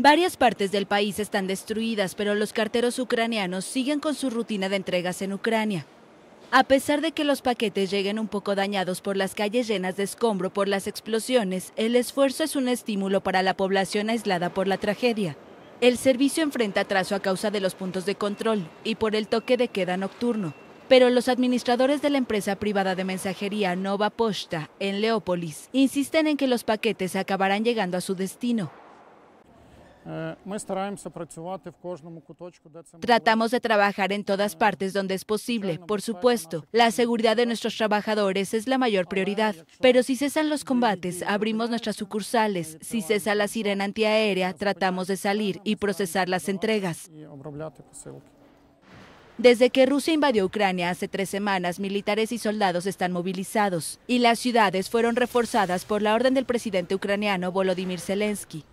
Varias partes del país están destruidas, pero los carteros ucranianos siguen con su rutina de entregas en Ucrania. A pesar de que los paquetes lleguen un poco dañados por las calles llenas de escombro por las explosiones, el esfuerzo es un estímulo para la población aislada por la tragedia. El servicio enfrenta atraso a causa de los puntos de control y por el toque de queda nocturno, pero los administradores de la empresa privada de mensajería Nova Posta en Leópolis insisten en que los paquetes acabarán llegando a su destino. Tratamos de trabajar en todas partes donde es posible, por supuesto. La seguridad de nuestros trabajadores es la mayor prioridad. Pero si cesan los combates, abrimos nuestras sucursales. Si cesa la sirena antiaérea, tratamos de salir y procesar las entregas. Desde que Rusia invadió Ucrania hace tres semanas, militares y soldados están movilizados y las ciudades fueron reforzadas por la orden del presidente ucraniano Volodymyr Zelensky.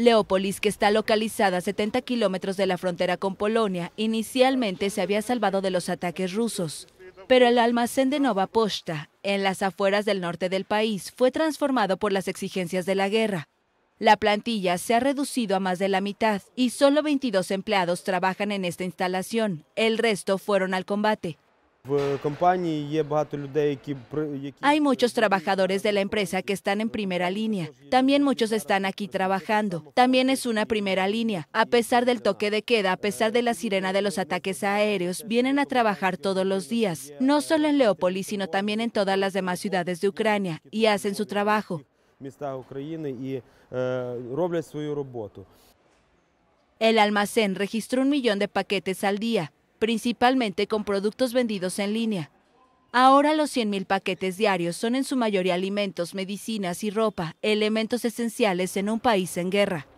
Leópolis, que está localizada a 70 kilómetros de la frontera con Polonia, inicialmente se había salvado de los ataques rusos. Pero el almacén de Nova Posta, en las afueras del norte del país, fue transformado por las exigencias de la guerra. La plantilla se ha reducido a más de la mitad y solo 22 empleados trabajan en esta instalación. El resto fueron al combate. Hay muchos trabajadores de la empresa que están en primera línea. También muchos están aquí trabajando. También es una primera línea. A pesar del toque de queda, a pesar de la sirena de los ataques aéreos, vienen a trabajar todos los días. No solo en Leópolis, sino también en todas las demás ciudades de Ucrania. Y hacen su trabajo. El almacén registró un millón de paquetes al día principalmente con productos vendidos en línea. Ahora los 100.000 paquetes diarios son en su mayoría alimentos, medicinas y ropa, elementos esenciales en un país en guerra.